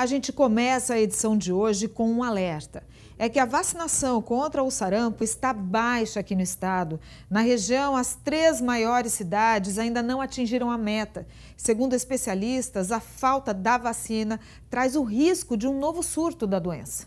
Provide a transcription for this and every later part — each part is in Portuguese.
A gente começa a edição de hoje com um alerta. É que a vacinação contra o sarampo está baixa aqui no estado. Na região, as três maiores cidades ainda não atingiram a meta. Segundo especialistas, a falta da vacina traz o risco de um novo surto da doença.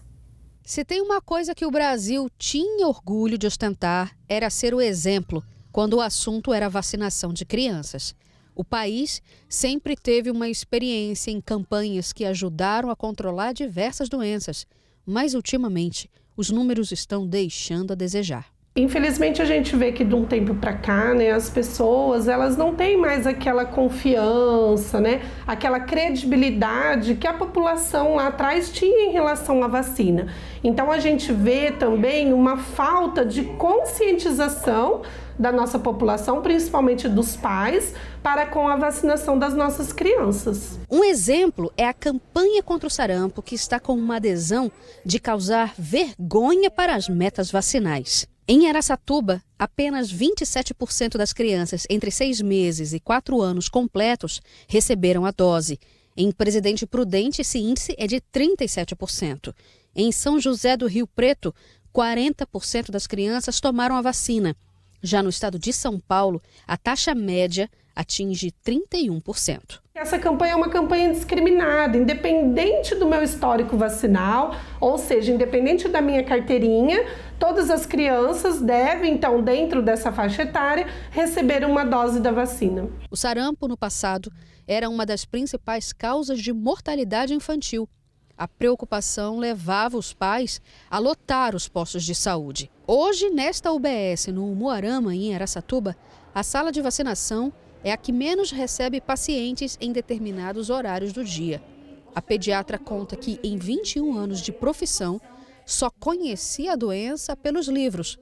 Se tem uma coisa que o Brasil tinha orgulho de ostentar, era ser o exemplo quando o assunto era vacinação de crianças. O país sempre teve uma experiência em campanhas que ajudaram a controlar diversas doenças, mas ultimamente os números estão deixando a desejar. Infelizmente a gente vê que de um tempo para cá, né, as pessoas, elas não têm mais aquela confiança, né, aquela credibilidade que a população lá atrás tinha em relação à vacina. Então a gente vê também uma falta de conscientização da nossa população, principalmente dos pais, para com a vacinação das nossas crianças. Um exemplo é a campanha contra o sarampo, que está com uma adesão de causar vergonha para as metas vacinais. Em Aracatuba, apenas 27% das crianças entre seis meses e quatro anos completos receberam a dose. Em Presidente Prudente, esse índice é de 37%. Em São José do Rio Preto, 40% das crianças tomaram a vacina. Já no estado de São Paulo, a taxa média atinge 31%. Essa campanha é uma campanha discriminada, independente do meu histórico vacinal, ou seja, independente da minha carteirinha, todas as crianças devem, então, dentro dessa faixa etária, receber uma dose da vacina. O sarampo, no passado, era uma das principais causas de mortalidade infantil. A preocupação levava os pais a lotar os postos de saúde. Hoje, nesta UBS, no Moarama, em Aracatuba, a sala de vacinação é a que menos recebe pacientes em determinados horários do dia. A pediatra conta que, em 21 anos de profissão, só conhecia a doença pelos livros.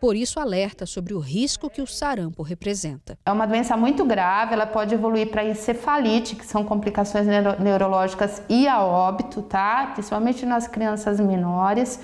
Por isso, alerta sobre o risco que o sarampo representa. É uma doença muito grave, ela pode evoluir para encefalite, que são complicações neuro neurológicas e a óbito, tá? Principalmente nas crianças menores.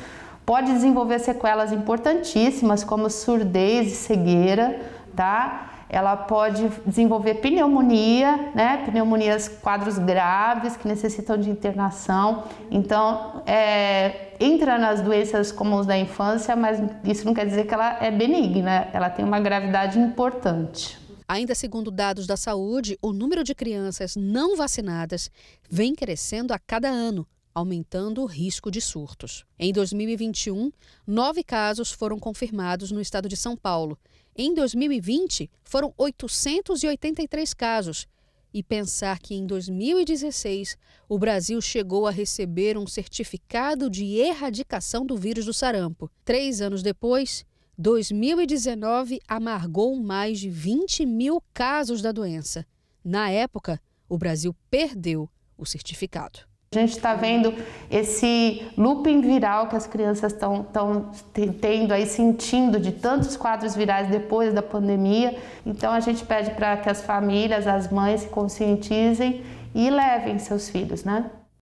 Pode desenvolver sequelas importantíssimas, como surdez e cegueira, tá? ela pode desenvolver pneumonia, né? Pneumonias, quadros graves que necessitam de internação. Então, é, entra nas doenças comuns da infância, mas isso não quer dizer que ela é benigna, ela tem uma gravidade importante. Ainda segundo dados da saúde, o número de crianças não vacinadas vem crescendo a cada ano, aumentando o risco de surtos. Em 2021, nove casos foram confirmados no estado de São Paulo em 2020, foram 883 casos. E pensar que em 2016 o Brasil chegou a receber um certificado de erradicação do vírus do sarampo. Três anos depois, 2019 amargou mais de 20 mil casos da doença. Na época, o Brasil perdeu o certificado. A gente está vendo esse looping viral que as crianças estão tendo aí, sentindo de tantos quadros virais depois da pandemia. Então a gente pede para que as famílias, as mães se conscientizem e levem seus filhos, né?